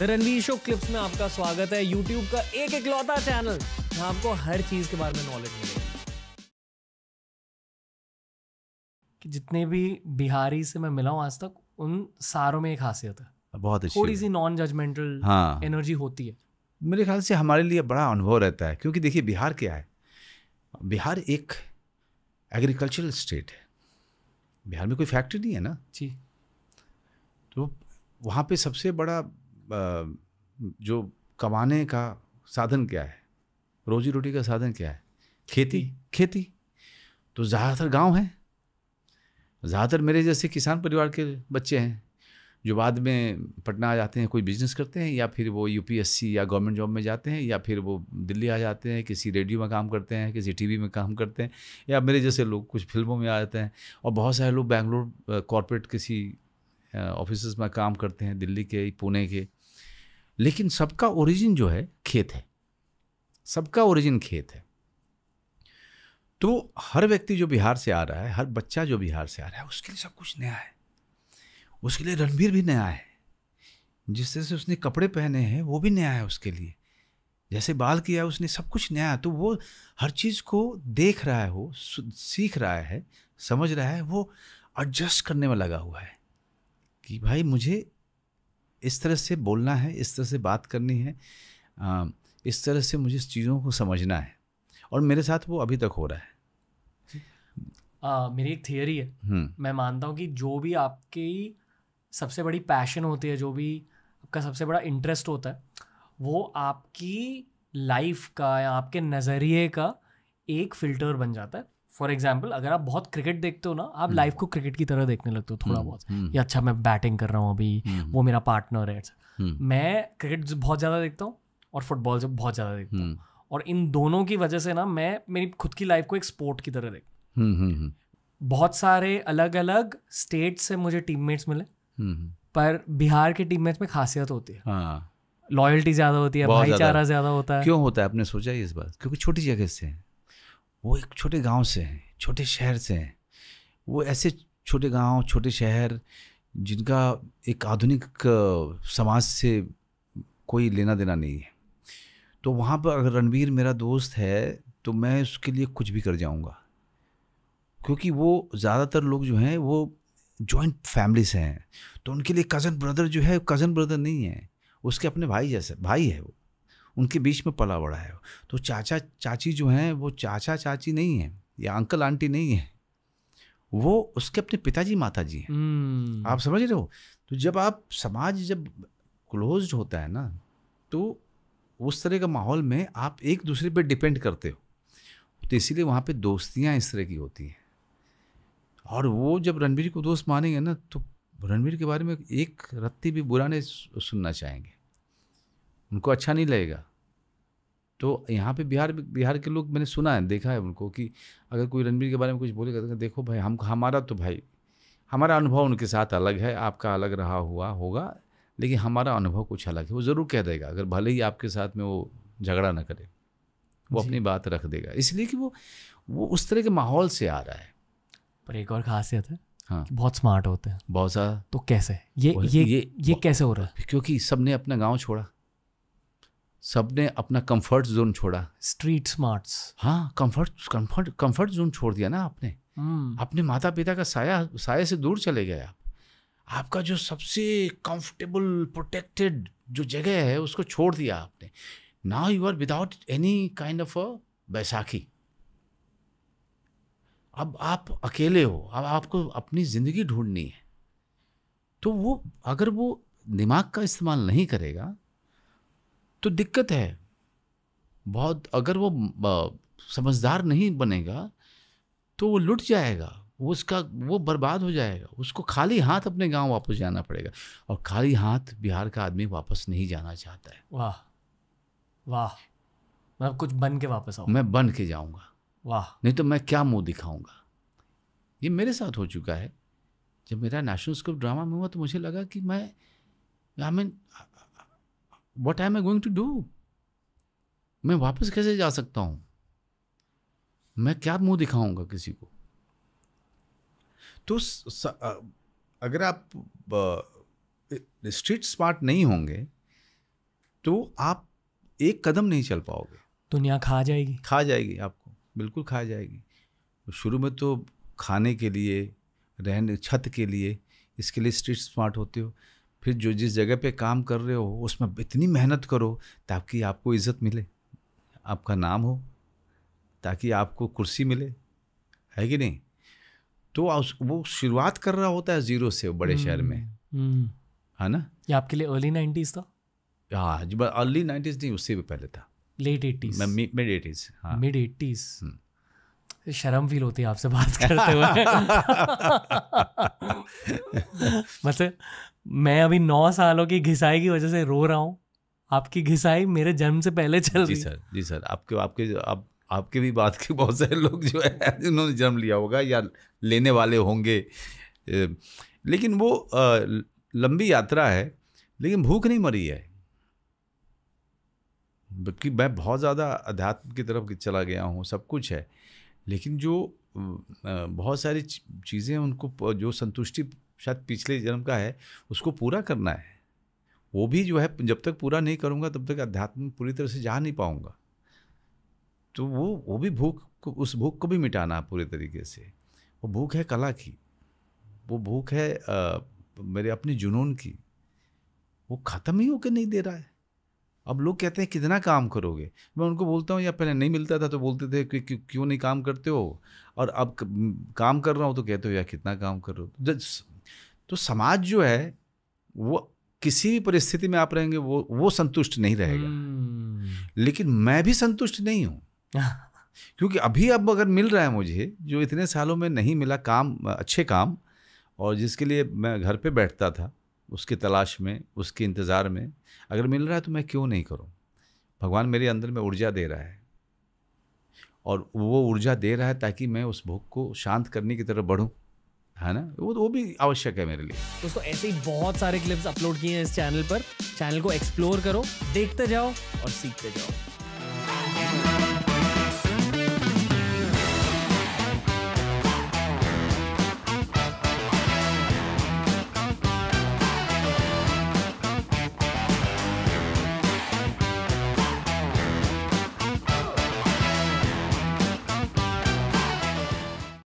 Ranveer show clips में आपका स्वागत है यूट्यूब का एक इकलौता चैनल जहां आपको हर चीज के बारे में नॉलेज मिलेगी कि जितने भी बिहारी से मैं मिला हूं आज तक उन सारों में एक खासियत है बहुत अच्छी थोड़ी सी नॉन जजमेंटल हाँ एनर्जी होती है मेरे ख्याल से हमारे लिए बड़ा अनुभव रहता है क्योंकि देखिए बिहार क्या है बिहार एक एग्रीकल्चरल स्टेट है बिहार में कोई फैक्ट्री नहीं है ना जी तो वहाँ पे सबसे बड़ा जो कमाने का साधन क्या है रोजी रोटी का साधन क्या है खेती खेती तो ज़्यादातर गांव है ज़्यादातर मेरे जैसे किसान परिवार के बच्चे हैं जो बाद में पटना आ जाते हैं कोई बिजनेस करते हैं या फिर वो यूपीएससी या गवर्नमेंट जॉब में जाते हैं या फिर वो दिल्ली आ जाते हैं किसी रेडियो में काम करते हैं किसी टीवी में काम करते हैं या मेरे जैसे लोग कुछ फिल्मों में आ जाते हैं और बहुत सारे लोग बैंगलोर कॉरपोरेट किसी ऑफिस में काम करते हैं दिल्ली के पुणे के लेकिन सबका ओरिजिन जो है खेत है सबका ओरिजिन खेत है तो हर व्यक्ति जो बिहार से आ रहा है हर बच्चा जो बिहार से आ रहा है उसके लिए सब कुछ नया है उसके लिए रणबीर भी नया है जिस तरह से उसने कपड़े पहने हैं वो भी नया है उसके लिए जैसे बाल किया है उसने सब कुछ नया है तो वो हर चीज़ को देख रहा है वो सीख रहा है समझ रहा है वो एडजस्ट करने में लगा हुआ है कि भाई मुझे इस तरह से बोलना है इस तरह से बात करनी है इस तरह से मुझे चीज़ों को समझना है और मेरे साथ वो अभी तक हो रहा है आ, मेरी एक थियोरी है हम्म। मैं मानता हूँ कि जो भी आपकी सबसे बड़ी पैशन होती है जो भी आपका सबसे बड़ा इंटरेस्ट होता है वो आपकी लाइफ का या आपके नज़रिए का एक फ़िल्टर बन जाता है फॉर एग्जाम्पल अगर आप बहुत क्रिकेट देखते हो ना आप लाइफ हम्म। को क्रिकेट की तरह देखने लगते हो थोड़ा हम्म, बहुत हम्म। या अच्छा मैं बैटिंग कर रहा हूँ अभी वो मेरा पार्टनर है मैं क्रिकेट बहुत ज़्यादा देखता हूँ और फुटबॉल से बहुत ज़्यादा देखता हूँ और इन दोनों की वजह से ना मैं मेरी खुद की लाइफ को एक स्पोर्ट की तरह देखता बहुत सारे अलग अलग स्टेट से मुझे टीममेट्स मिले पर बिहार के टीममेट्स में खासियत होती है लॉयल्टी हाँ। ज़्यादा होती है भाईचारा ज़्यादा होता है क्यों होता है आपने सोचा इस बात क्योंकि छोटी जगह से वो एक छोटे गांव से हैं छोटे शहर से हैं वो ऐसे छोटे गांव छोटे शहर जिनका एक आधुनिक समाज से कोई लेना देना नहीं है तो वहाँ पर अगर रणवीर मेरा दोस्त है तो मैं उसके लिए कुछ भी कर जाऊँगा क्योंकि वो ज़्यादातर लोग जो हैं वो जॉइंट फैमिली से हैं तो उनके लिए कज़न ब्रदर जो है कज़न ब्रदर नहीं है उसके अपने भाई जैसे भाई है वो उनके बीच में पला बड़ा है तो चाचा चाची जो हैं वो चाचा चाची नहीं है या अंकल आंटी नहीं है वो उसके अपने पिताजी माता जी हैं हम्म। आप समझ रहे हो तो जब आप समाज जब क्लोज होता है ना तो उस तरह का माहौल में आप एक दूसरे पर डिपेंड करते हो तो इसीलिए वहाँ पे दोस्तियाँ इस तरह की होती हैं और वो जब रणबीर को दोस्त मानेंगे ना तो रणबीर के बारे में एक रत्ती भी बुरा नहीं सुनना चाहेंगे उनको अच्छा नहीं लगेगा तो यहाँ पे बिहार बिहार के लोग मैंने सुना है देखा है उनको कि अगर कोई रणबीर के बारे में कुछ बोले तो कहते हैं देखो भाई हम हमारा तो भाई हमारा अनुभव उनके साथ अलग है आपका अलग रहा हुआ होगा लेकिन हमारा अनुभव कुछ अलग है वो ज़रूर कह देगा अगर भले ही आपके साथ में वो झगड़ा ना करे वो अपनी बात रख देगा इसलिए कि वो वो उस तरह के माहौल से आ रहा है पर एक और खासियत है हाँ बहुत स्मार्ट होते हैं बहुत ज़्यादा तो कैसे ये ये ये, ये कैसे हो रहा है क्योंकि सबने अपना गांव छोड़ा सबने अपना कंफर्ट जोन छोड़ा स्ट्रीट स्मार्ट्स हाँ कंफर्ट कंफर्ट कंफर्ट जोन छोड़ दिया ना आपने hmm. अपने माता पिता का साया साया से दूर चले गए आप आपका जो सबसे कंफर्टेबल प्रोटेक्टेड जो जगह है उसको छोड़ दिया आपने now you are without any kind of a बैसाखी अब आप अकेले हो अब आपको अपनी ज़िंदगी ढूंढनी है तो वो अगर वो दिमाग का इस्तेमाल नहीं करेगा तो दिक्कत है बहुत अगर वो समझदार नहीं बनेगा तो वो लुट जाएगा वो उसका वो बर्बाद हो जाएगा उसको खाली हाथ अपने गांव वापस जाना पड़ेगा और खाली हाथ बिहार का आदमी वापस नहीं जाना चाहता है वाह वाह मैं कुछ बन के वापस आऊँ मैं बन के जाऊँगा वाह नहीं तो मैं क्या मुँह दिखाऊँगा ये मेरे साथ हो चुका है जब मेरा नेशनल स्कूल ड्रामा में हुआ तो मुझे लगा कि मैं I mean what I am going to do मैं वापस कैसे जा सकता हूं मैं क्या मुंह दिखाऊंगा किसी को तो स, अगर आप स्ट्रीट स्मार्ट नहीं होंगे तो आप एक कदम नहीं चल पाओगे दुनिया खा जाएगी खा जाएगी आपको बिल्कुल खा जाएगी तो शुरू में तो खाने के लिए रहने छत के लिए इसके लिए स्ट्रीट स्मार्ट होते हो फिर जो जिस जगह पे काम कर रहे हो उसमें इतनी मेहनत करो ताकि आपको इज़्ज़त मिले आपका नाम हो ताकि आपको कुर्सी मिले है कि नहीं तो वो शुरुआत कर रहा होता है ज़ीरो से बड़े हम्म, शहर में हम्म। है ना ये आपके लिए अर्ली नाइन्टीज़ था हाँ अर्ली नाइन्टीज़ नहीं उससे भी पहले था लेट एटीज़ मिड एटीज़ हाँ मिड हम्म। एटीज़ शर्म फील होती है आपसे बात करते हुए मतलब मैं अभी नौ सालों की घिसाई की वजह से रो रहा हूँ आपकी घिसाई मेरे जन्म से पहले चल जी रही सर जी सर आपके आपके आप आपके भी बात के बहुत सारे लोग जो है उन्होंने जन्म लिया होगा या लेने वाले होंगे लेकिन वो लंबी यात्रा है लेकिन भूख नहीं मरी है बल्कि मैं बहुत ज़्यादा अध्यात्म की तरफ चला गया हूँ सब कुछ है लेकिन जो बहुत सारी चीज़ें उनको जो संतुष्टि शायद पिछले जन्म का है उसको पूरा करना है वो भी जो है जब तक पूरा नहीं करूँगा तब तक अध्यात्म पूरी तरह से जा नहीं पाऊँगा तो वो वो भी भूख को उस भूख को भी मिटाना है पूरे तरीके से वो भूख है कला की वो भूख है आ, मेरे अपने जुनून की वो ख़त्म ही होकर नहीं दे रहा है अब लोग कहते हैं कितना काम करोगे मैं उनको बोलता हूँ या पहले नहीं मिलता था तो बोलते थे कि क्यों क्यों नहीं काम करते हो और अब काम कर रहा हूँ तो कहते हो या कितना काम कर रहे हो तो, तो समाज जो है वो किसी भी परिस्थिति में आप रहेंगे वो वो संतुष्ट नहीं रहेगा hmm. लेकिन मैं भी संतुष्ट नहीं हूँ क्योंकि अभी अब अगर मिल रहा है मुझे जो इतने सालों में नहीं मिला काम अच्छे काम और जिसके लिए मैं घर पे बैठता था उसकी तलाश में उसके इंतज़ार में अगर मिल रहा है तो मैं क्यों नहीं करूँ भगवान मेरे अंदर में ऊर्जा दे रहा है और वो ऊर्जा दे रहा है ताकि मैं उस भूख को शांत करने की तरफ बढ़ूँ है ना वो वो भी आवश्यक है मेरे लिए दोस्तों ऐसे ही बहुत सारे क्लिप्स अपलोड किए हैं इस चैनल पर चैनल को एक्सप्लोर करो देखते जाओ और सीखते जाओ